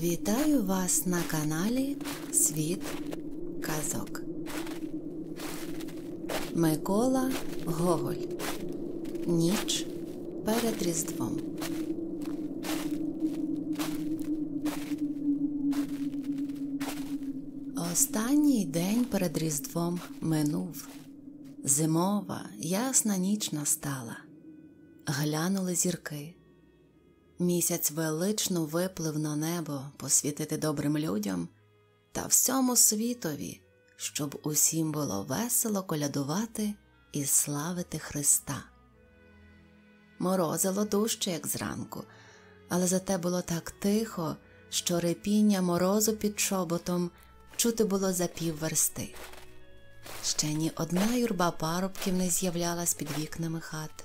Вітаю вас на каналі Світ Казок. Микола Гоголь. Ніч перед Різдвом. Останній день перед Різдвом минув. Зимова, ясна ніч настала. Глянули зірки. Місяць велично виплив на небо посвітити добрим людям та всьому світові, щоб усім було весело колядувати і славити Христа. Морозило дужче, як зранку, але зате було так тихо, що репіння морозу під чоботом чути було за пів версти. Ще ні одна юрба парубків не з'являлась під вікнами хат.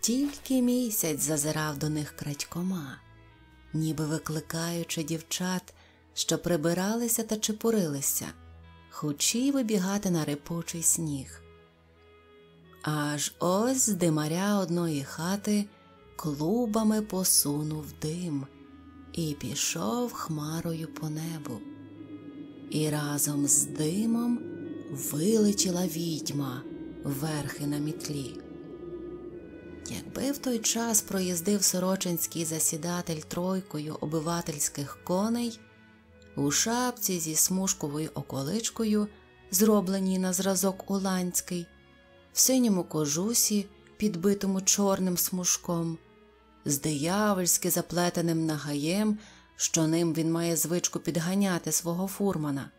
Тільки місяць зазирав до них крадькома, ніби викликаючи дівчат, що прибиралися та чепурилися, хочі вибігати на репучий сніг. Аж ось з димаря одної хати клубами посунув дим і пішов хмарою по небу. І разом з димом вилетіла відьма верхи на мітлі. Якби в той час проїздив сорочинський засідатель тройкою обивательських коней, у шапці зі смужковою околичкою, зробленій на зразок уланський, в синьому кожусі, підбитому чорним смужком, з диявольськи заплетеним нагаєм, що ним він має звичку підганяти свого фурмана,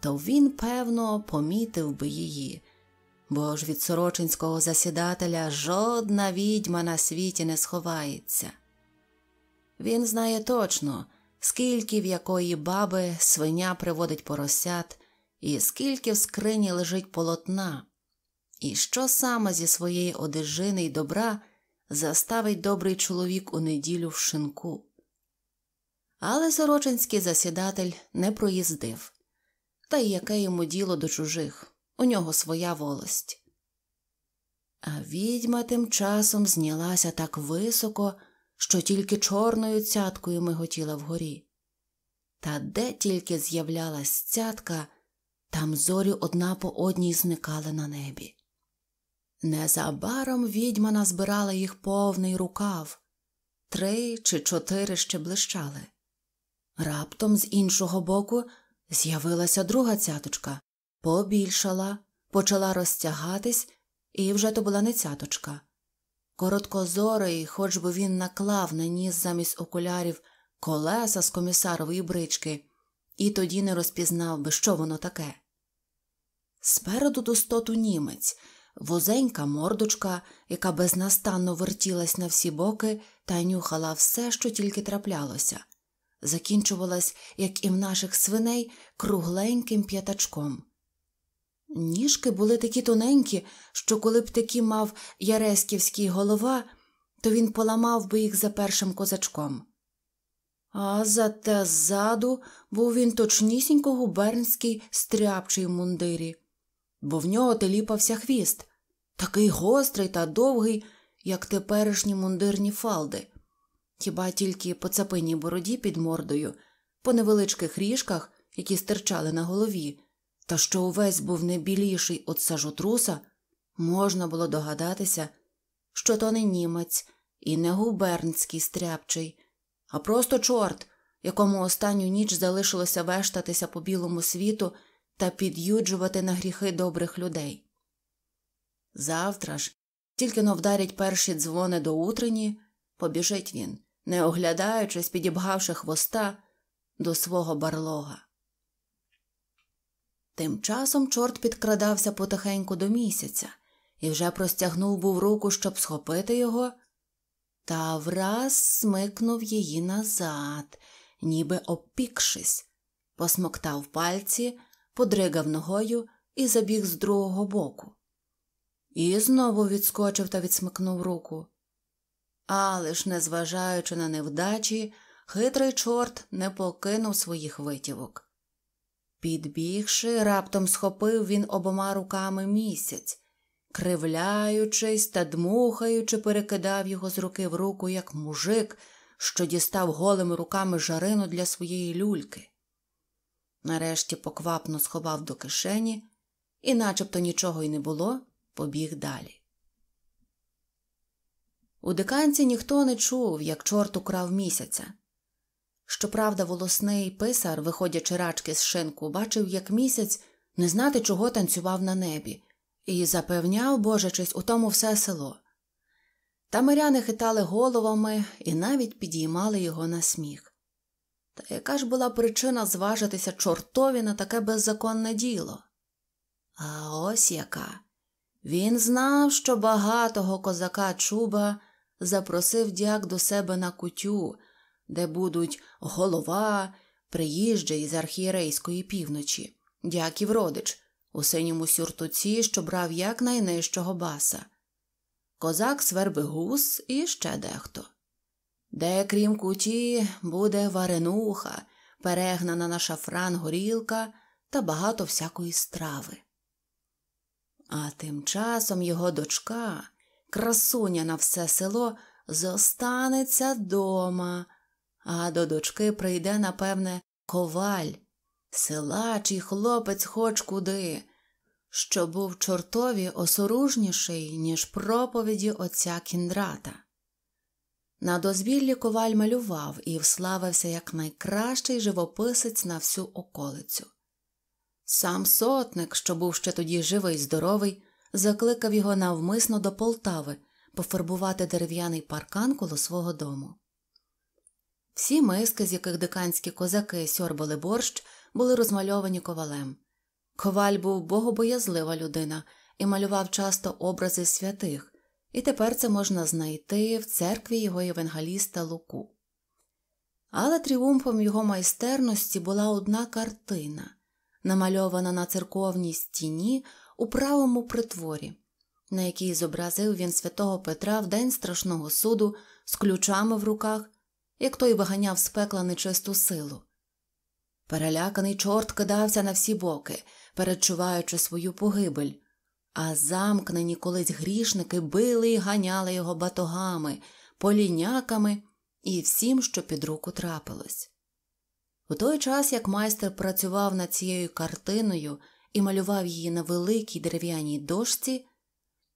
то він, певно, помітив би її бо ж від сорочинського засідателя жодна відьма на світі не сховається. Він знає точно, скільки в якої баби свиня приводить поросят, і скільки в скрині лежить полотна, і що саме зі своєї одежини й добра заставить добрий чоловік у неділю в шинку. Але сорочинський засідатель не проїздив, та й яке йому діло до чужих у нього своя волость. А відьма тим часом знялася так високо, що тільки чорною цяткою миготіла вгорі. Та де тільки з'являлась цятка, там зорі одна по одній зникали на небі. Незабаром відьма назбирала їх повний рукав, три чи чотири ще блищали. Раптом з іншого боку з'явилася друга цяточка, побільшала, почала розтягатись, і вже то була не цяточка. Короткозорий, хоч би він наклав на ніс замість окулярів колеса з комісарової брички, і тоді не розпізнав би, що воно таке. Спереду до стоту німець, возенька мордочка, яка безнастанно вертілась на всі боки та нюхала все, що тільки траплялося, закінчувалась, як і в наших свиней, кругленьким п'ятачком. Ніжки були такі тоненькі, що коли б такі мав Яреськівський голова, то він поламав би їх за першим козачком. А зате ззаду був він точнісінько губернський стряпчий в мундирі, бо в нього теліпався хвіст, такий гострий та довгий, як теперішні мундирні фалди, хіба тільки по цапиній бороді під мордою, по невеличких ріжках, які стирчали на голові та що увесь був небіліший біліший от сажотруса, можна було догадатися, що то не німець і не губернський стряпчий, а просто чорт, якому останню ніч залишилося вештатися по білому світу та під'юджувати на гріхи добрих людей. Завтра ж, тільки но вдарять перші дзвони до утрені, побіжить він, не оглядаючись, підібгавши хвоста до свого барлога. Тим часом чорт підкрадався потихеньку до місяця і вже простягнув був руку, щоб схопити його, та враз смикнув її назад, ніби опікшись, посмоктав пальці, подригав ногою і забіг з другого боку. І знову відскочив та відсмикнув руку. Але ж, незважаючи на невдачі, хитрий чорт не покинув своїх витівок. Підбігши, раптом схопив він обома руками місяць, кривляючись та дмухаючи, перекидав його з руки в руку, як мужик, що дістав голими руками жарину для своєї люльки. Нарешті поквапно сховав до кишені і, начебто нічого й не було, побіг далі. У диканці ніхто не чув, як чорт украв місяця. Щоправда, волосний писар, виходячи рачки з шинку, бачив, як місяць не знати, чого танцював на небі, і запевняв, божачись, у тому все село. Та миряни хитали головами і навіть підіймали його на сміх. Та яка ж була причина зважитися чортові на таке беззаконне діло? А ось яка. Він знав, що багатого козака Чуба запросив дяк до себе на кутю де будуть голова, приїжджа із архієрейської півночі, дяків родич, у синьому сюртуці, що брав якнайнижчого баса, козак Свербигус і ще дехто. Де, крім куті, буде варенуха, перегнана на шафран горілка та багато всякої страви. А тим часом його дочка, красуня на все село, зостанеться дома а до дочки прийде, напевне, коваль, силач і хлопець хоч куди, що був чортові осоружніший, ніж проповіді отця кіндрата. На дозвіллі коваль малював і вславився як найкращий живописець на всю околицю. Сам сотник, що був ще тоді живий і здоровий, закликав його навмисно до Полтави пофарбувати дерев'яний паркан коло свого дому. Всі миски, з яких диканські козаки сьорбали борщ, були розмальовані ковалем. Коваль був богобоязлива людина і малював часто образи святих, і тепер це можна знайти в церкві його євангеліста Луку. Але тріумфом його майстерності була одна картина, намальована на церковній стіні у правому притворі, на якій зобразив він святого Петра в день страшного суду з ключами в руках як той виганяв з пекла нечисту силу. Переляканий чорт кидався на всі боки, перечуваючи свою погибель, а замкнені колись грішники били і ганяли його батогами, поліняками і всім, що під руку трапилось. У той час як майстер працював над цією картиною і малював її на великій дерев'яній дошці,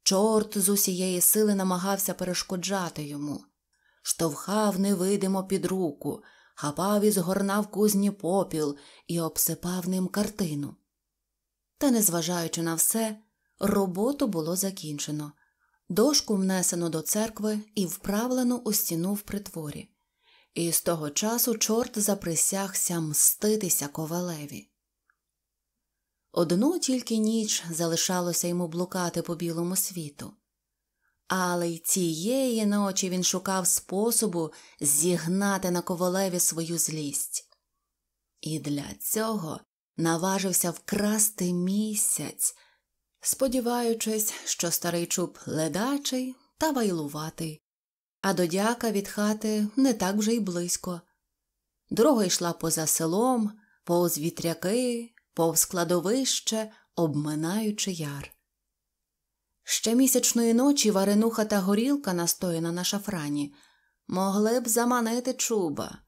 чорт з усієї сили намагався перешкоджати йому. Штовхав невидимо під руку, хапав із горна в кузні попіл і обсипав ним картину. Та, незважаючи на все, роботу було закінчено. Дошку внесено до церкви і вправлено у стіну в притворі. І з того часу чорт заприсягся мститися ковалеві. Одну тільки ніч залишалося йому блукати по білому світу але й цієї ночі він шукав способу зігнати на ковалеві свою злість. І для цього наважився вкрасти місяць, сподіваючись, що старий чуб ледачий та вайлуватий, а додяка від хати не так вже й близько. Дорога йшла поза селом, повз вітряки, повз кладовище, обминаючи яр. Ще місячної ночі варенуха та горілка, настояна на шафрані, могли б заманити чуба,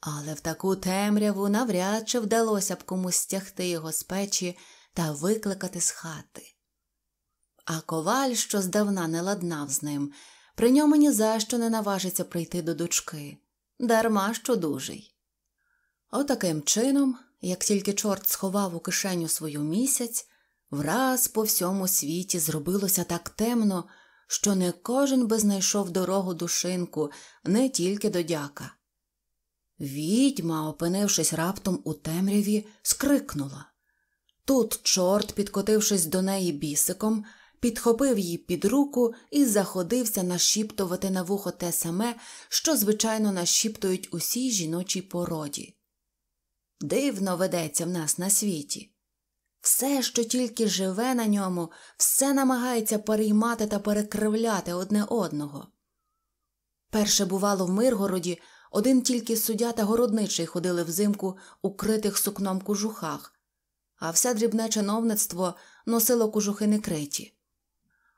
але в таку темряву навряд чи вдалося б комусь стягти його з печі та викликати з хати. А коваль, що здавна не ладнав з ним, при ньому ні за що не наважиться прийти до дочки, дарма що дужий. Отаким чином, як тільки чорт сховав у кишеню свою місяць, Враз по всьому світі зробилося так темно, що не кожен би знайшов дорогу душинку не тільки до дяка. Відьма, опинившись раптом у темряві, скрикнула. Тут чорт, підкотившись до неї бісиком, підхопив її під руку і заходився нашіптувати на вухо те саме, що, звичайно, нашіптують усій жіночій породі. Дивно ведеться в нас на світі. Все, що тільки живе на ньому, все намагається переймати та перекривляти одне одного. Перше, бувало, в Миргороді один тільки суддя та городничий ходили взимку у критих сукном кожухах, а все дрібне чиновництво носило кожухи некриті.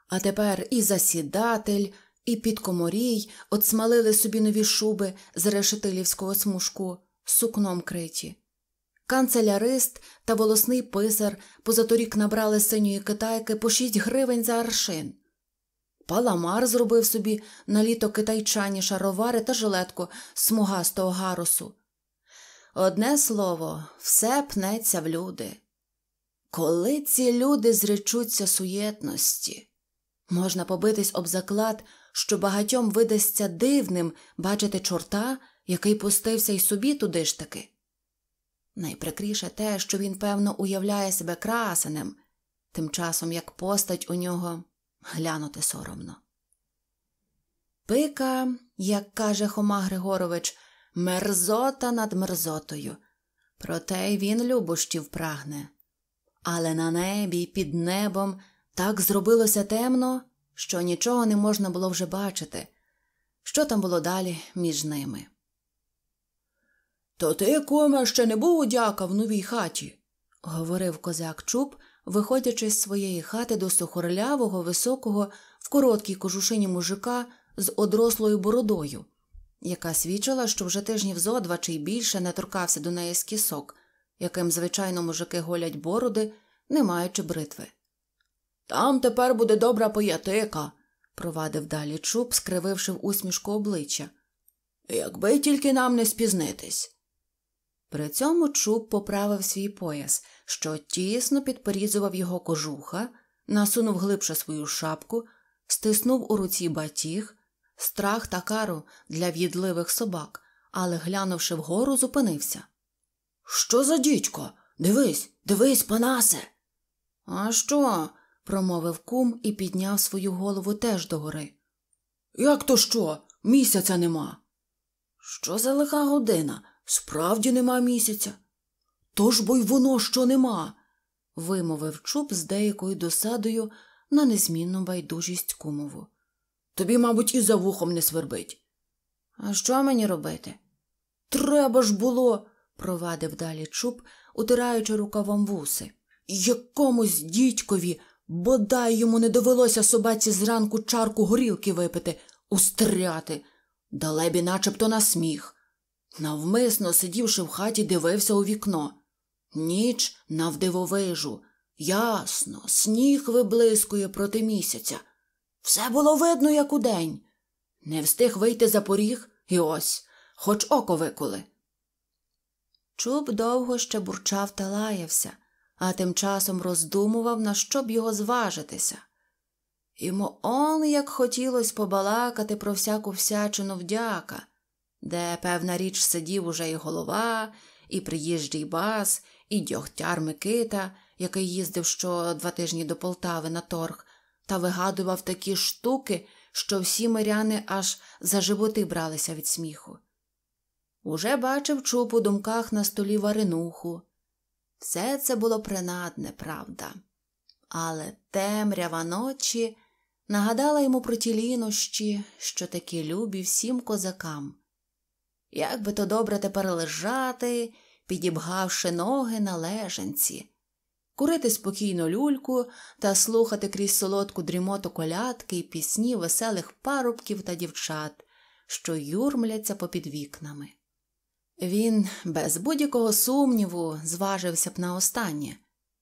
А тепер і засідатель, і підкоморій отсмалили собі нові шуби з решетилівського смужку сукном криті. Канцелярист та волосний писар позаторік набрали синьої китайки по шість гривень за аршин. Паламар зробив собі на літо китайчані шаровари та жилетку смугастого гарусу. Одне слово, все пнеться в люди. Коли ці люди зречуться суєтності, можна побитись об заклад, що багатьом видасться дивним бачити чорта, який пустився й собі туди ж таки. Найприкріше те, що він, певно, уявляє себе красенем, тим часом як постать у нього глянути соромно. Пика, як каже Хома Григорович, мерзота над мерзотою, проте й він любощів прагне. Але на небі, під небом, так зробилося темно, що нічого не можна було вже бачити, що там було далі між ними. То ти, коме, ще не був удяка в новій хаті, говорив козак Чуб, виходячи з своєї хати до сухорлявого, високого, в короткій кожушині мужика з одрослою бородою, яка свідчила, що вже тижнів зо два чи й більше не торкався до неї з кісок, яким, звичайно, мужики голять бороди, не маючи бритви. Там тепер буде добра поятика, провадив далі чуб, скрививши в усмішку обличчя. Якби тільки нам не спізнитись. При цьому чуб поправив свій пояс, що тісно підперізував його кожуха, насунув глибше свою шапку, стиснув у руці батіг, страх та кару для в'їдливих собак, але, глянувши вгору, зупинився. Що за дідько? Дивись, дивись, панасе. А що? промовив кум і підняв свою голову теж догори. Як то що? Місяця нема. Що за лиха година? Справді нема місяця. Тож бо й воно що нема, вимовив чуб з деякою досадою на незмінну байдужість кумову. Тобі, мабуть, і за вухом не свербить. А що мені робити? Треба ж було, провадив далі чуб, утираючи рукавом вуси. Якомусь дідькові, бодай йому не довелося собаці зранку чарку горілки випити, устряти, далебі, начебто на сміх. Навмисно сидівши в хаті, дивився у вікно. Ніч навдивовижу. Ясно, сніг виблискує проти місяця. Все було видно, як у день. Не встиг вийти за поріг і ось, хоч око виколи. Чуб довго ще бурчав та лаявся, а тим часом роздумував, на що б його зважитися. Йому он як хотілось побалакати про всяку всячину вдяка де, певна річ, сидів уже і голова, і приїжджий бас, і дьогтяр Микита, який їздив що два тижні до Полтави на торг, та вигадував такі штуки, що всі миряни аж за животи бралися від сміху. Уже бачив чуп у думках на столі варенуху. Все це було принадне, правда. Але темрява ночі нагадала йому про ті лінощі, що такі любі всім козакам, як би то добре тепер лежати, підібгавши ноги на лежанці, курити спокійно люльку та слухати крізь солодку дрімоту колядки і пісні веселих парубків та дівчат, що юрмляться попід вікнами. Він без будь-якого сумніву зважився б на останнє,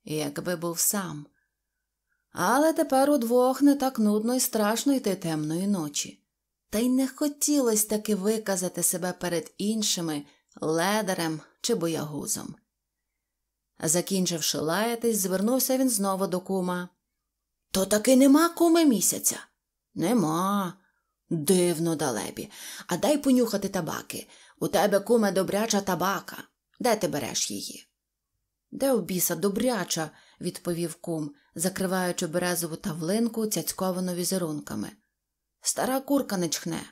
якби був сам. Але тепер удвох не так нудно і страшно йти темної ночі та й не хотілося таки виказати себе перед іншими ледарем чи боягузом. Закінчивши лаятись, звернувся він знову до кума. То таки нема куми місяця? Нема. Дивно, далебі. А дай понюхати табаки. У тебе, куме, добряча табака. Де ти береш її? Де у біса добряча, відповів кум, закриваючи березову тавлинку цяцьковану візерунками. Стара курка не чхне.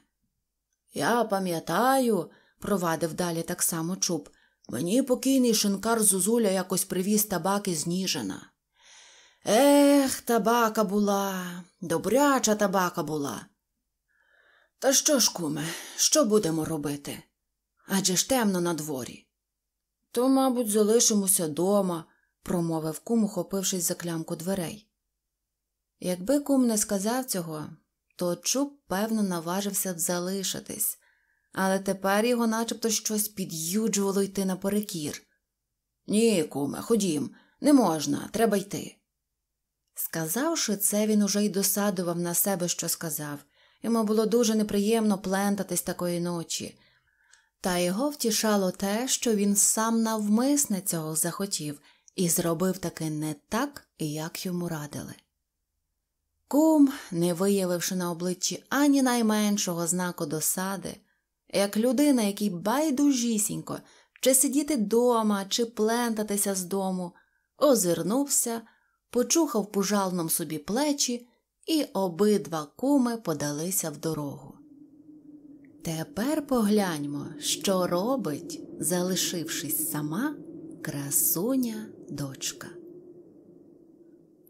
Я пам'ятаю, провадив далі так само чуб. Мені покійний шинкар Зузуля якось привіз табак із Ніжина. Ех, табака була, добряча табака була. Та що ж, куме, що будемо робити? Адже ж темно на дворі». То, мабуть, залишимося дома, промовив кум, ухопившись за клямку дверей. Якби кум не сказав цього, то чуб, певно, наважився б залишитись, але тепер його начебто щось під'юджувало йти наперекір. Ні, куме, ходім, не можна, треба йти. Сказавши це, він уже й досадував на себе, що сказав. Йому було дуже неприємно плентатись такої ночі, та його втішало те, що він сам навмисне цього захотів і зробив таки не так, як йому радили. Кум, не виявивши на обличчі ані найменшого знаку досади, як людина, який байдужісінько, чи сидіти дома, чи плентатися з дому, озирнувся, почухав пужалном собі плечі, і обидва куми подалися в дорогу. Тепер погляньмо, що робить, залишившись сама, красуня дочка.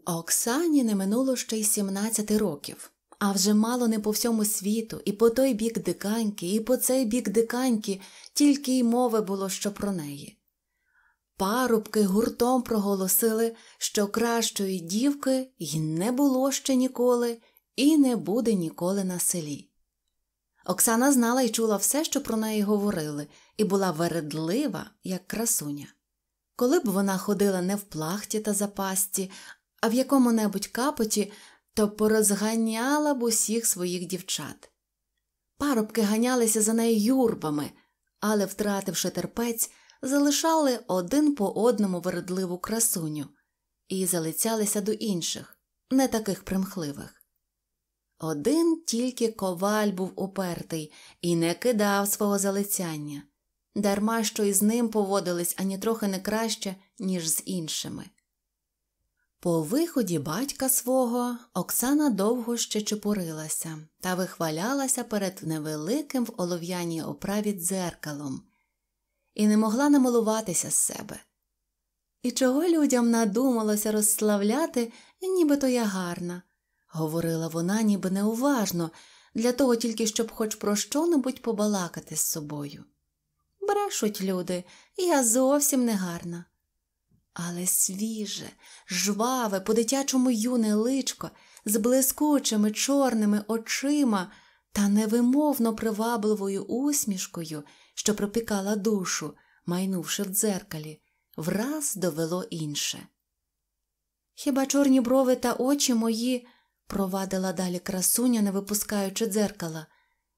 Оксані не минуло ще й 17 років, а вже мало не по всьому світу, і по той бік диканьки, і по цей бік диканьки тільки й мови було що про неї. Парубки гуртом проголосили, що кращої дівки й не було ще ніколи, і не буде ніколи на селі. Оксана знала і чула все, що про неї говорили, і була вередлива, як красуня. Коли б вона ходила не в плахті та запасті, а в якому небудь капоті, то порозганяла б усіх своїх дівчат. Парубки ганялися за нею юрбами, але, втративши терпець, залишали один по одному вередливу красуню і залицялися до інших, не таких примхливих. Один тільки коваль був упертий і не кидав свого залицяння, дарма що із ним поводились ані трохи не краще, ніж з іншими. По виході батька свого Оксана довго ще чепурилася та вихвалялася перед невеликим в олов'яній оправі дзеркалом і не могла намилуватися з себе. І чого людям надумалося розславляти, нібито я гарна, говорила вона ніби неуважно, для того тільки щоб хоч про що небудь побалакати з собою. Брешуть люди, я зовсім не гарна але свіже, жваве, по-дитячому юне личко з блискучими чорними очима та невимовно привабливою усмішкою, що пропікала душу, майнувши в дзеркалі, враз довело інше. Хіба чорні брови та очі мої, провадила далі красуня, не випускаючи дзеркала,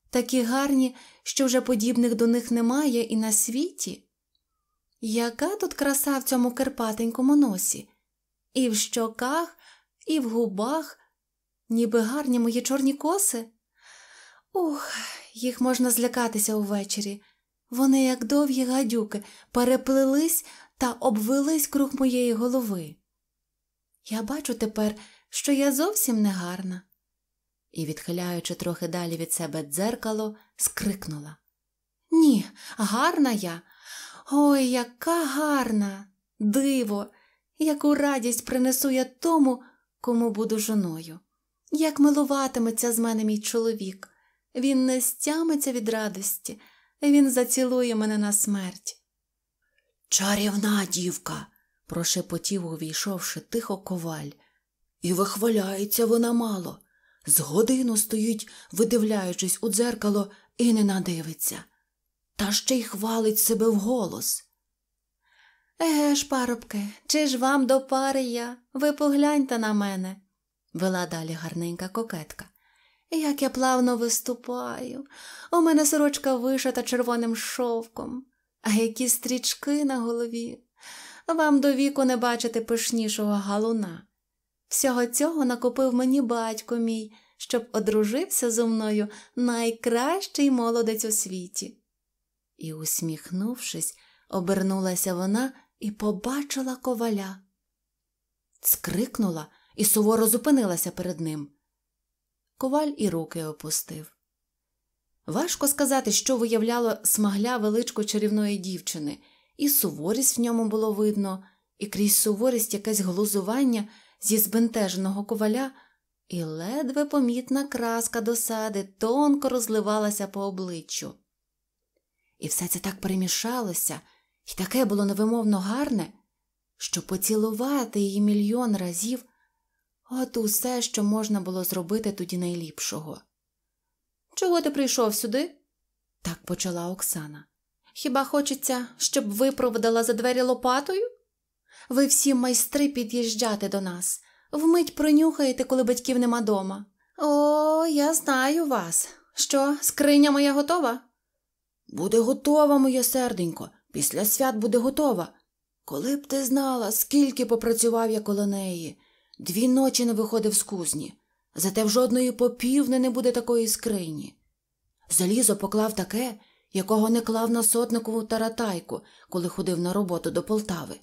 такі гарні, що вже подібних до них немає і на світі. Яка тут краса в цьому керпатенькому носі? І в щоках, і в губах, ніби гарні мої чорні коси? Ух, їх можна злякатися увечері. Вони, як довгі гадюки, переплились та обвились круг моєї голови. Я бачу тепер, що я зовсім не гарна. І, відхиляючи трохи далі від себе дзеркало, скрикнула Ні, гарна я, Ой, яка гарна, диво, яку радість принесу я тому, кому буду жоною. Як милуватиметься з мене мій чоловік, він не стямиться від радості, він зацілує мене на смерть. Чарівна дівка, прошепотів, увійшовши тихо коваль, і вихваляється вона мало. З годину стоїть, видивляючись у дзеркало, і не надивиться та ще й хвалить себе вголос. Еге ж, парубки, чи ж вам до пари я, ви погляньте на мене, вела далі гарненька кокетка. Як я плавно виступаю, у мене сорочка вишита червоним шовком, а які стрічки на голові. Вам до віку не бачити пишнішого галуна. Всього цього накопив мені батько мій, щоб одружився зо мною найкращий молодець у світі. І, усміхнувшись, обернулася вона і побачила коваля. Скрикнула і суворо зупинилася перед ним. Коваль і руки опустив. Важко сказати, що виявляло смагля величко чарівної дівчини, і суворість в ньому було видно, і крізь суворість якесь глузування зі збентеженого коваля, і ледве помітна краска досади тонко розливалася по обличчю і все це так перемішалося, і таке було невимовно гарне, що поцілувати її мільйон разів от усе, що можна було зробити тоді найліпшого. Чого ти прийшов сюди? так почала Оксана. Хіба хочеться, щоб випроводила за двері лопатою? Ви всі майстри під'їжджати до нас, вмить пронюхаєте, коли батьків нема дома. О, я знаю вас. Що, скриня моя готова? Буде готова, моє серденько, після свят буде готова. Коли б ти знала, скільки попрацював я коло неї, дві ночі не виходив з кузні, зате в жодної попівни не буде такої скрині. Залізо поклав таке, якого не клав на сотникову таратайку, коли ходив на роботу до Полтави.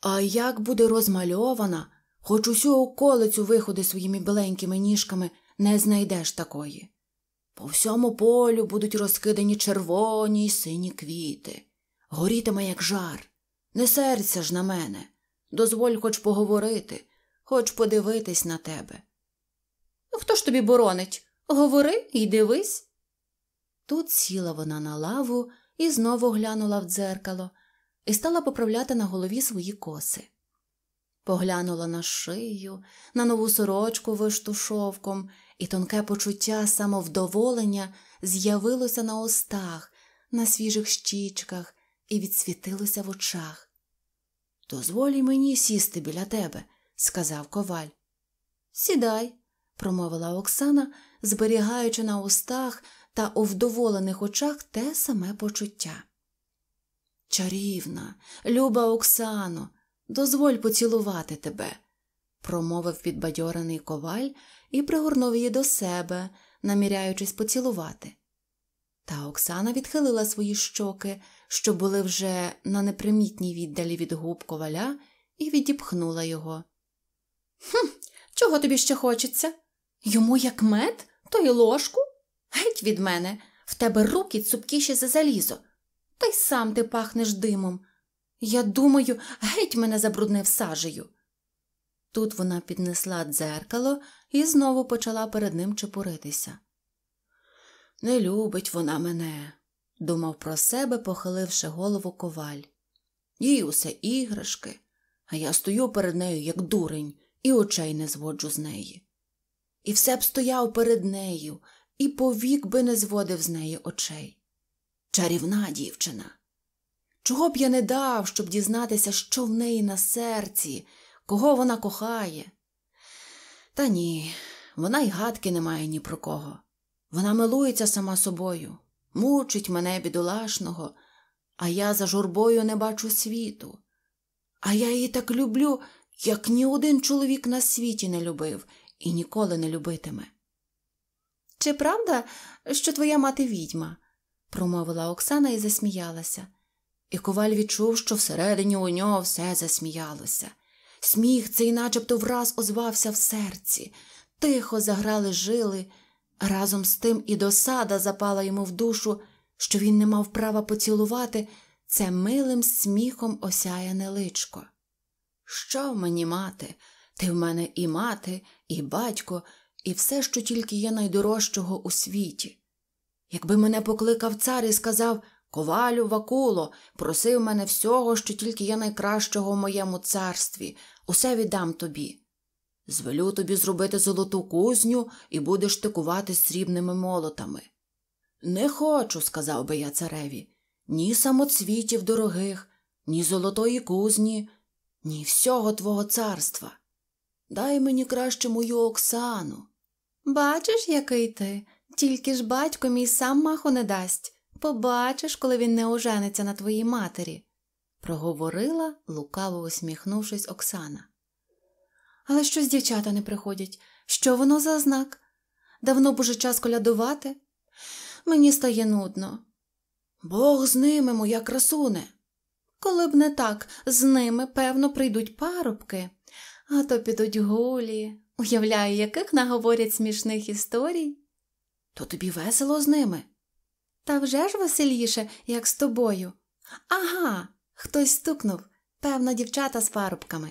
А як буде розмальована, хоч усю околицю виходи своїми біленькими ніжками не знайдеш такої. По всьому полю будуть розкидані червоні й сині квіти. Горітиме, як жар. Не серця ж на мене. Дозволь хоч поговорити, хоч подивитись на тебе. Хто ж тобі боронить? Говори і дивись. Тут сіла вона на лаву і знову глянула в дзеркало і стала поправляти на голові свої коси. Поглянула на шию, на нову сорочку вишту шовком – і тонке почуття самовдоволення з'явилося на устах, на свіжих щічках і відсвітилося в очах. Дозволь мені сісти біля тебе, сказав коваль. Сідай, промовила Оксана, зберігаючи на устах та у вдоволених очах те саме почуття. Чарівна, люба Оксано, дозволь поцілувати тебе промовив підбадьорений коваль і пригорнув її до себе, наміряючись поцілувати. Та Оксана відхилила свої щоки, що були вже на непримітній віддалі від губ коваля, і відіпхнула його. «Хм, Чого тобі ще хочеться? Йому як мед, то й ложку? Геть від мене, в тебе руки цупкіші за залізо, та й сам ти пахнеш димом. Я думаю, геть мене забруднив сажею. Тут вона піднесла дзеркало і знову почала перед ним чепуритися. Не любить вона мене, думав про себе, похиливши голову коваль. Їй усе іграшки, а я стою перед нею, як дурень, і очей не зводжу з неї. І все б стояв перед нею, і повік би не зводив з неї очей. Чарівна дівчина. Чого б я не дав, щоб дізнатися, що в неї на серці, кого вона кохає. Та ні, вона й гадки не має ні про кого. Вона милується сама собою, мучить мене бідолашного, а я за журбою не бачу світу. А я її так люблю, як ні один чоловік на світі не любив і ніколи не любитиме. Чи правда, що твоя мати відьма? промовила Оксана і засміялася. І коваль відчув, що всередині у нього все засміялося. Сміх цей начебто враз озвався в серці, тихо заграли жили, разом з тим і досада запала йому в душу, що він не мав права поцілувати це милим сміхом осяяне личко. Що в мені мати? Ти в мене і мати, і батько, і все, що тільки є найдорожчого у світі. Якби мене покликав цар і сказав Ковалю Вакуло просив мене всього, що тільки є найкращого в моєму царстві, усе віддам тобі. Звелю тобі зробити золоту кузню і будеш тикувати срібними молотами. Не хочу, сказав би я цареві, ні самоцвітів дорогих, ні золотої кузні, ні всього твого царства. Дай мені краще мою Оксану. Бачиш, який ти, тільки ж батько мій сам маху не дасть. Побачиш, коли він не ожениться на твоїй матері, проговорила, лукаво усміхнувшись, Оксана. Але щось дівчата не приходять. Що воно за знак? Давно б уже час колядувати? Мені стає нудно. Бог з ними, моя красуне. Коли б не так, з ними, певно, прийдуть парубки, а то підуть гулі. Уявляю, яких наговорять смішних історій. То тобі весело з ними. Та вже ж веселіше, як з тобою. Ага, хтось стукнув, певно, дівчата з парубками.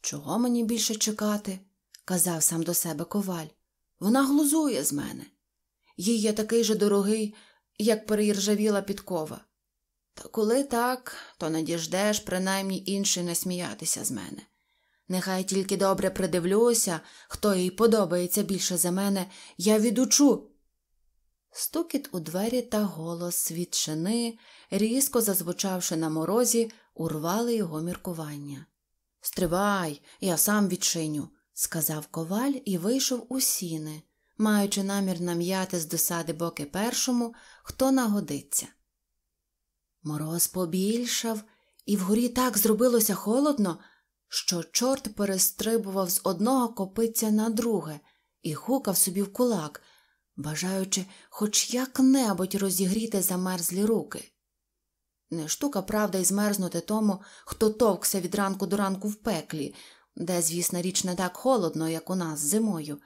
Чого мені більше чекати? казав сам до себе коваль. Вона глузує з мене. Їй я такий же дорогий, як переіржавіла підкова. Та коли так, то не діждеш, принаймні інший не сміятися з мене. Нехай тільки добре придивлюся, хто їй подобається більше за мене, я відучу, Стукіт у двері та голос відчини, різко зазвучавши на морозі, урвали його міркування. Стривай, я сам відчиню, сказав коваль і вийшов у сіни, маючи намір нам'яти з досади боки першому, хто нагодиться. Мороз побільшав, і вгорі так зробилося холодно, що чорт перестрибував з одного копиця на друге і хукав собі в кулак бажаючи хоч як-небудь розігріти замерзлі руки. Не штука, правда, і змерзнути тому, хто товкся від ранку до ранку в пеклі, де, звісно, річ не так холодно, як у нас зимою,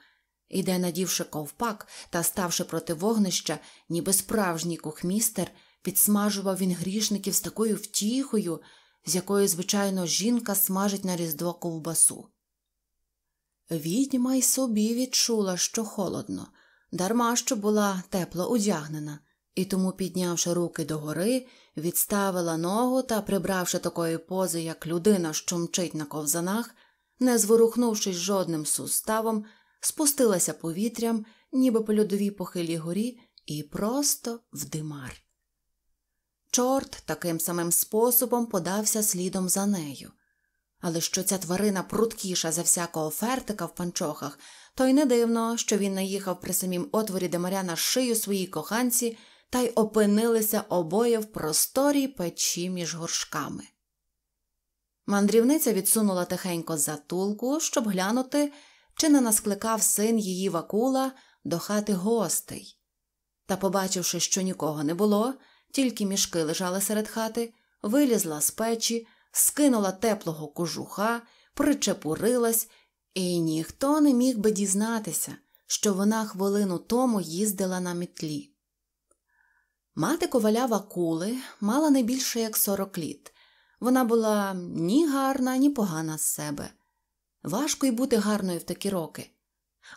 і де, надівши ковпак та ставши проти вогнища, ніби справжній кухмістер, підсмажував він грішників з такою втіхою, з якою, звичайно, жінка смажить на різдво ковбасу. Відьма й собі відчула, що холодно дарма що була тепло одягнена, і тому, піднявши руки догори, відставила ногу та, прибравши такої пози, як людина, що мчить на ковзанах, не зворухнувшись жодним суставом, спустилася повітрям, ніби по льодовій похилій горі, і просто вдимар. Чорт таким самим способом подався слідом за нею. Але що ця тварина пруткіша за всякого фертика в панчохах, то й не дивно, що він наїхав при самім отворі демаря на шию своїй коханці та й опинилися обоє в просторій печі між горшками. Мандрівниця відсунула тихенько затулку, щоб глянути, чи не наскликав син її вакула до хати гостей. Та, побачивши, що нікого не було, тільки мішки лежали серед хати, вилізла з печі скинула теплого кожуха, причепурилась, і ніхто не міг би дізнатися, що вона хвилину тому їздила на мітлі. Мати коваля Вакули мала не більше як сорок літ. Вона була ні гарна, ні погана з себе. Важко й бути гарною в такі роки.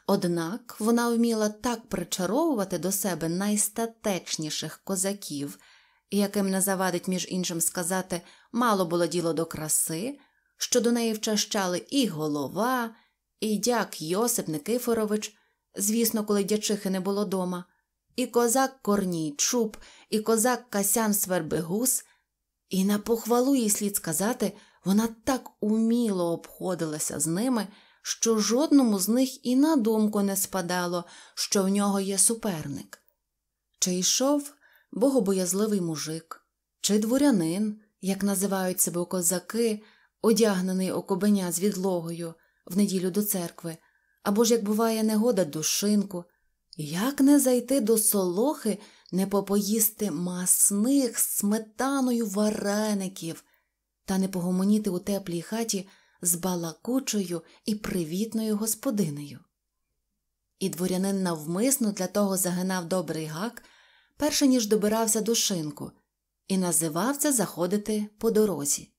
Однак вона вміла так причаровувати до себе найстатечніших козаків, яким не завадить між іншим сказати, мало було діло до краси, що до неї вчащали і голова, і дяк Йосип Никифорович, звісно, коли дячихи не було дома, і козак Корній Чуб, і козак Касян Свербегус, і на похвалу їй слід сказати, вона так уміло обходилася з ними, що жодному з них і на думку не спадало, що в нього є суперник. Чи йшов богобоязливий мужик, чи дворянин, як називають себе козаки, одягнений у кобеня з відлогою в неділю до церкви, або ж як буває негода душинку, як не зайти до солохи, не попоїсти масних сметаною вареників та не погомоніти у теплій хаті з балакучою і привітною господинею. І дворянин навмисно для того загинав добрий гак, перше ніж добирався до шинку, і називався заходити по дорозі.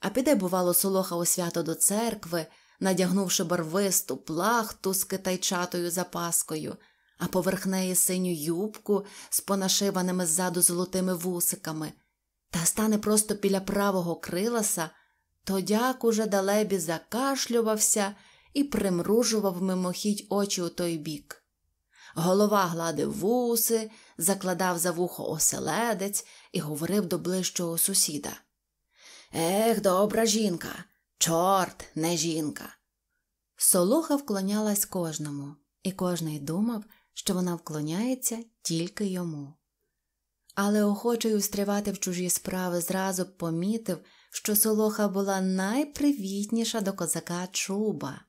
А піде, бувало, солоха у свято до церкви, надягнувши барвисту плахту з китайчатою запаскою, а поверх неї синю юбку з понашиваними ззаду золотими вусиками, та стане просто біля правого криласа, то дяк уже далебі закашлювався і примружував мимохідь очі у той бік. Голова гладив вуси, закладав за вухо оселедець і говорив до ближчого сусіда. Ех, добра жінка, чорт не жінка. Солоха вклонялась кожному, і кожний думав, що вона вклоняється тільки йому. Але охочий устрівати в чужі справи зразу помітив, що солоха була найпривітніша до козака чуба.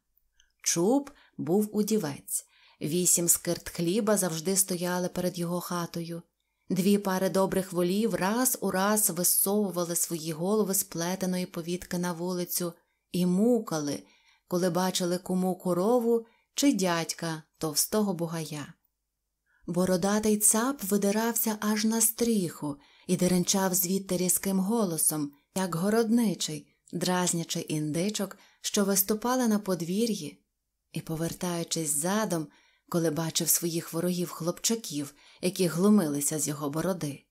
Чуб був удівець, Вісім скирт хліба завжди стояли перед його хатою. Дві пари добрих волів раз у раз висовували свої голови з плетеної повітки на вулицю і мукали, коли бачили кому корову чи дядька товстого бугая. Бородатий цап видирався аж на стріху і деренчав звідти різким голосом, як городничий, дразнячи індичок, що виступали на подвір'ї, і, повертаючись задом, коли бачив своїх ворогів хлопчаків, які глумилися з його бороди.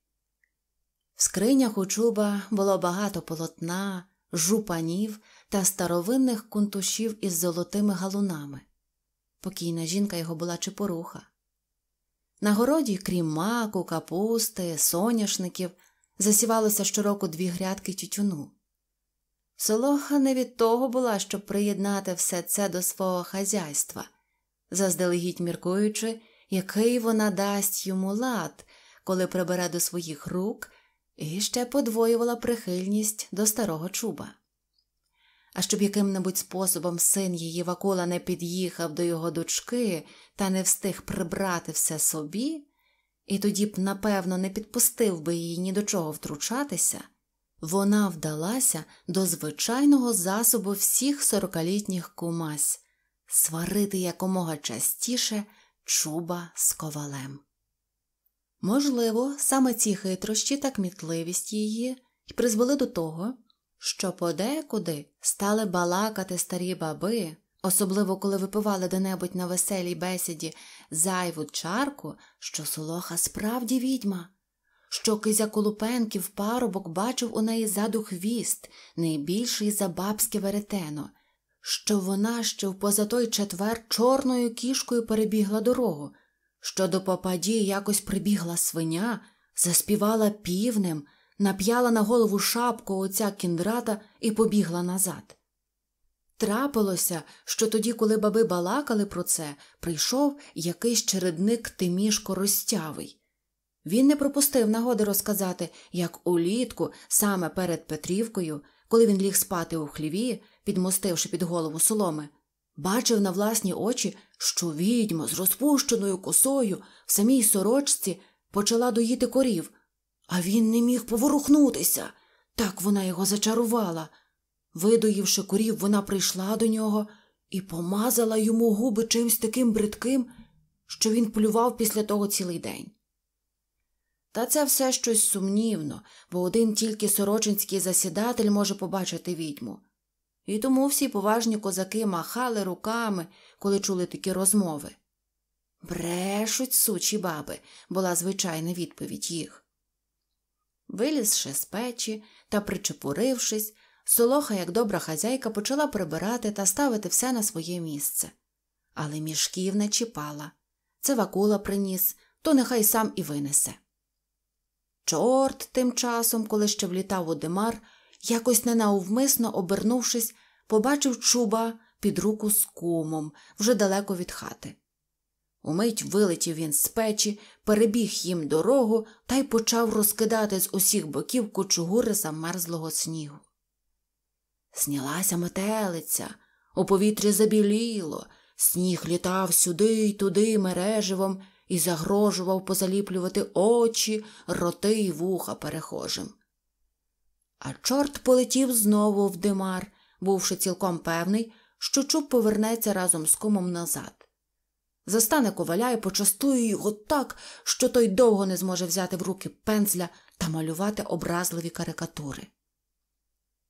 В скринях у чуба було багато полотна, жупанів та старовинних кунтушів із золотими галунами. Покійна жінка його була чепоруха. На городі, крім маку, капусти, соняшників, засівалося щороку дві грядки тютюну. Солоха не від того була, щоб приєднати все це до свого хазяйства – заздалегідь міркуючи, який вона дасть йому лад, коли прибере до своїх рук, і ще подвоювала прихильність до старого чуба. А щоб яким-небудь способом син її Вакула не під'їхав до його дочки та не встиг прибрати все собі, і тоді б, напевно, не підпустив би її ні до чого втручатися, вона вдалася до звичайного засобу всіх сорокалітніх кумась, сварити якомога частіше чуба з ковалем. Можливо, саме ці хитрощі та кмітливість її й призвели до того, що подекуди стали балакати старі баби, особливо коли випивали де-небудь на веселій бесіді зайву чарку, що солоха справді відьма, що кизя Колупенків парубок бачив у неї заду хвіст, найбільший за бабське веретено – що вона ще в поза той четвер чорною кішкою перебігла дорогу, що до попаді якось прибігла свиня, заспівала півнем, нап'яла на голову шапку оця кіндрата і побігла назад. Трапилося, що тоді, коли баби балакали про це, прийшов якийсь чередник тимішко розтявий. Він не пропустив нагоди розказати, як улітку, саме перед Петрівкою, коли він ліг спати у хліві, підмостивши під голову соломи, бачив на власні очі, що відьма з розпущеною косою в самій сорочці почала доїти корів, а він не міг поворухнутися. Так вона його зачарувала. Видоївши корів, вона прийшла до нього і помазала йому губи чимсь таким бридким, що він плював після того цілий день. Та це все щось сумнівно, бо один тільки сорочинський засідатель може побачити відьму. І тому всі поважні козаки махали руками, коли чули такі розмови. Брешуть сучі баби, була звичайна відповідь їх. Вилізши з печі та причепурившись, солоха, як добра хазяйка, почала прибирати та ставити все на своє місце. Але мішків не чіпала. Це вакула приніс, то нехай сам і винесе. Чорт тим часом, коли ще влітав у димар, Якось ненаувмисно обернувшись, побачив чуба під руку з кумом, вже далеко від хати. Умить вилетів він з печі, перебіг їм дорогу та й почав розкидати з усіх боків кучугури замерзлого снігу. Снялася метелиця, у повітрі забіліло, сніг літав сюди й туди мереживом і загрожував позаліплювати очі, роти й вуха перехожим. А чорт полетів знову в димар, бувши цілком певний, що чуб повернеться разом з кумом назад. Застане коваля і почастує його так, що той довго не зможе взяти в руки пензля та малювати образливі карикатури.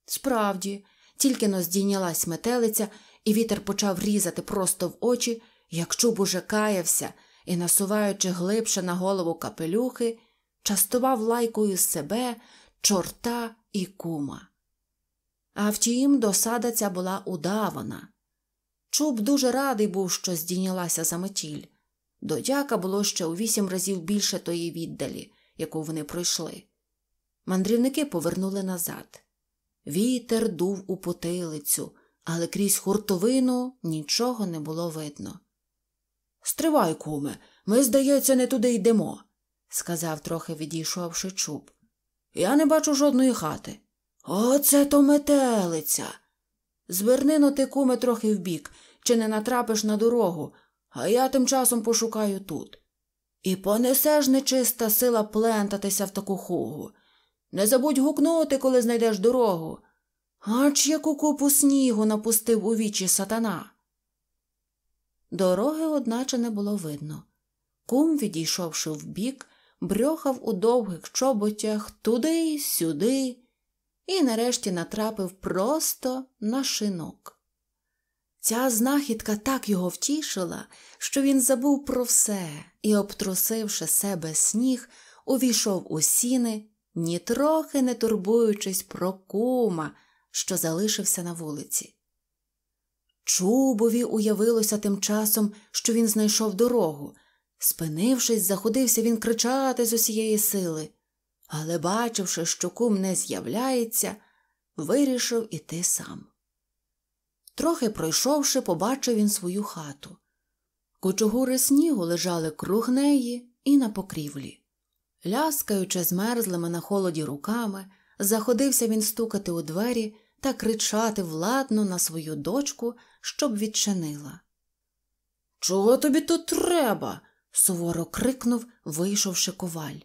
Справді, тільки но здійнялась метелиця, і вітер почав різати просто в очі, як чуб уже каявся і, насуваючи глибше на голову капелюхи, частував лайкою себе, чорта і кума. А втім, досада ця була удавана. Чуб дуже радий був, що здійнялася за метіль. До дяка було ще у вісім разів більше тої віддалі, яку вони пройшли. Мандрівники повернули назад. Вітер дув у потилицю, але крізь хуртовину нічого не було видно. Стривай, куме, ми, здається, не туди йдемо, сказав, трохи відійшовши чуб. Я не бачу жодної хати. Оце то метелиця. Зверни но ти, куме, трохи вбік, чи не натрапиш на дорогу, а я тим часом пошукаю тут. І понесеш нечиста сила плентатися в таку хугу. Не забудь гукнути, коли знайдеш дорогу. Ач яку купу снігу напустив у вічі сатана. Дороги, одначе, не було видно. Кум, відійшовши вбік, брьохав у довгих чоботях туди, сюди і нарешті натрапив просто на шинок. Ця знахідка так його втішила, що він забув про все і, обтрусивши себе сніг, увійшов у сіни, нітрохи не турбуючись про кума, що залишився на вулиці. Чубові уявилося тим часом, що він знайшов дорогу, Спинившись, заходився він кричати з усієї сили, але, бачивши, що кум не з'являється, вирішив іти сам. Трохи пройшовши, побачив він свою хату. Кучугури снігу лежали круг неї і на покрівлі. Ляскаючи змерзлими на холоді руками, заходився він стукати у двері та кричати владно на свою дочку, щоб відчинила. Чого тобі тут треба? суворо крикнув, вийшовши коваль.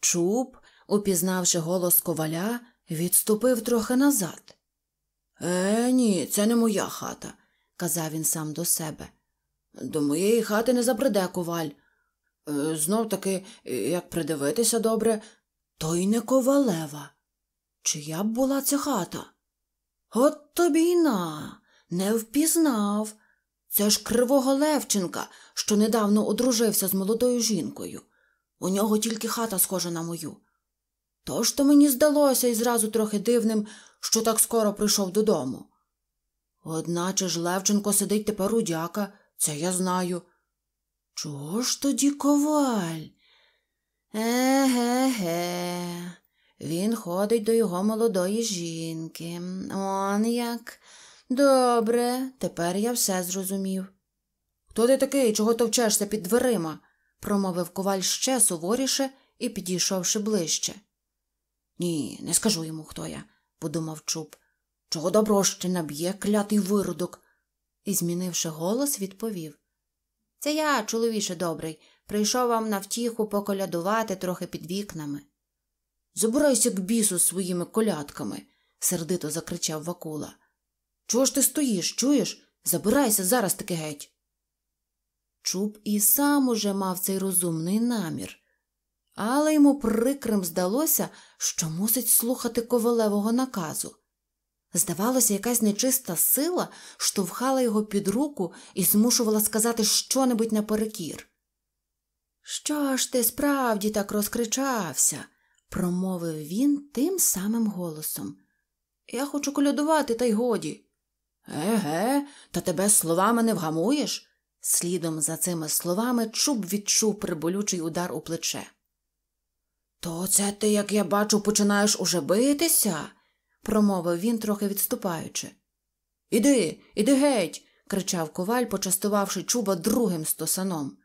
Чуб, упізнавши голос коваля, відступив трохи назад. Е, ні, це не моя хата, казав він сам до себе. До моєї хати не забреде коваль. Е, знов таки, як придивитися добре, то й не ковалева. Чия б була ця хата? От тобі й на, не впізнав, це ж кривого Левченка, що недавно одружився з молодою жінкою. У нього тільки хата схожа на мою. Тож то мені здалося і зразу трохи дивним, що так скоро прийшов додому. Одначе ж Левченко сидить тепер у дяка, це я знаю. Чого ж тоді коваль? Еге-ге, він ходить до його молодої жінки. Он як. Добре, тепер я все зрозумів. Хто ти такий, чого товчешся під дверима? промовив коваль ще суворіше і підійшовши ближче. Ні, не скажу йому, хто я, подумав чуб. Чого добро ще наб'є клятий виродок? І, змінивши голос, відповів Це я, чоловіче добрий, прийшов вам на втіху поколядувати трохи під вікнами. Забирайся к бісу своїми колядками, сердито закричав Вакула. Чого ж ти стоїш, чуєш? Забирайся зараз таки геть. Чуб і сам уже мав цей розумний намір, але йому прикрим здалося, що мусить слухати ковалевого наказу. Здавалося, якась нечиста сила штовхала його під руку і змушувала сказати щонебудь наперекір. Що ж ти справді так розкричався? промовив він тим самим голосом. Я хочу колядувати, та й годі. Еге, та тебе словами не вгамуєш? Слідом за цими словами чуб відчув приболючий удар у плече. То це ти, як я бачу, починаєш уже битися, промовив він, трохи відступаючи. Іди, іди геть, кричав коваль, почастувавши чуба другим стосаном.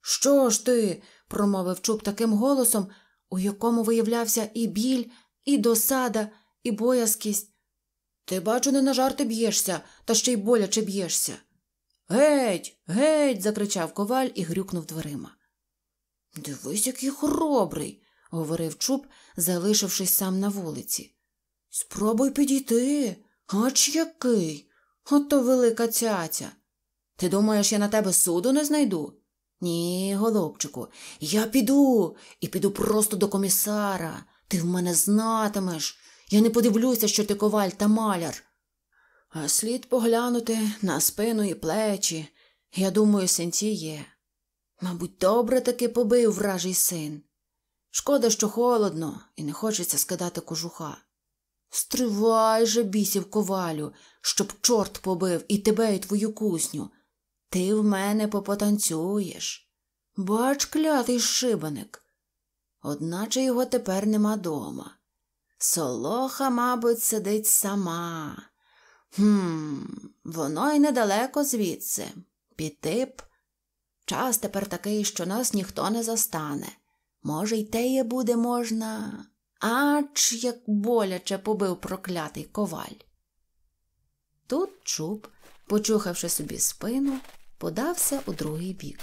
Що ж ти? промовив чуб таким голосом, у якому виявлявся і біль, і досада, і боязкість. Ти бачу, не на жарти б'єшся, та ще й боляче б'єшся. Геть, геть. закричав коваль і грюкнув дверима. Дивись, який хоробрий, говорив чуб, залишившись сам на вулиці. Спробуй підійти. Ач який. От велика цяця. Ти думаєш, я на тебе суду не знайду? Ні, голубчику, я піду і піду просто до комісара. Ти в мене знатимеш, я не подивлюся, що ти коваль та маляр. А слід поглянути на спину і плечі. Я думаю, синці є. Мабуть, добре таки побив вражий син. Шкода, що холодно, і не хочеться скидати кожуха. Стривай же, бісів ковалю, щоб чорт побив і тебе, і твою кузню. Ти в мене попотанцюєш. Бач, клятий шибаник. Одначе його тепер нема дома. Солоха, мабуть, сидить сама. Хм, воно й недалеко звідси. Піти б. Час тепер такий, що нас ніхто не застане. Може, й теє буде можна. Ач, як боляче побив проклятий коваль. Тут чуб, почухавши собі спину, подався у другий бік.